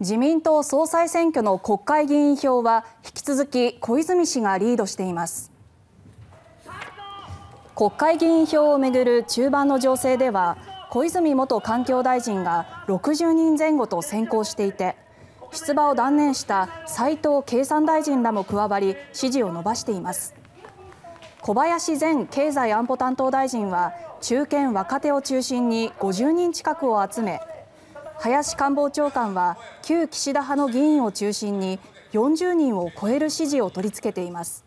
自民党総裁選挙の国会議員票は引き続き小泉氏がリードしています国会議員票をめぐる中盤の情勢では小泉元環境大臣が60人前後と先行していて出馬を断念した斉藤経産大臣らも加わり支持を伸ばしています小林前経済安保担当大臣は中堅・若手を中心に50人近くを集め林官房長官は旧岸田派の議員を中心に40人を超える支持を取り付けています。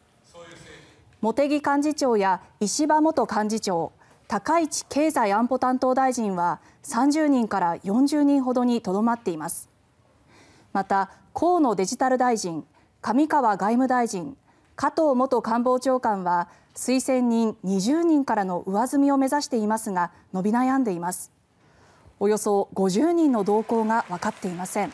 茂木幹事長や石破元幹事長高市経済安保担当大臣は30人から40人ほどにとどまっています。また、河野デジタル大臣、上川外務大臣、加藤元官房長官は推薦人20人からの上積みを目指していますが伸び悩んでいます。およそ50人の動向が分かっていません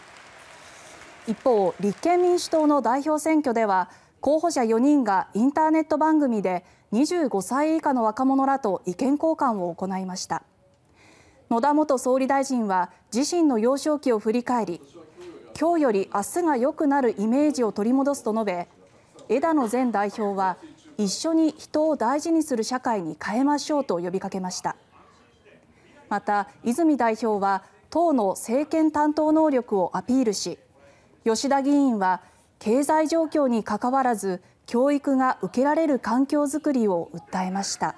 一方、立憲民主党の代表選挙では候補者4人がインターネット番組で25歳以下の若者らと意見交換を行いました野田元総理大臣は自身の幼少期を振り返り今日より明日が良くなるイメージを取り戻すと述べ枝野前代表は一緒に人を大事にする社会に変えましょうと呼びかけました。また、泉代表は党の政権担当能力をアピールし吉田議員は経済状況にかかわらず教育が受けられる環境づくりを訴えました。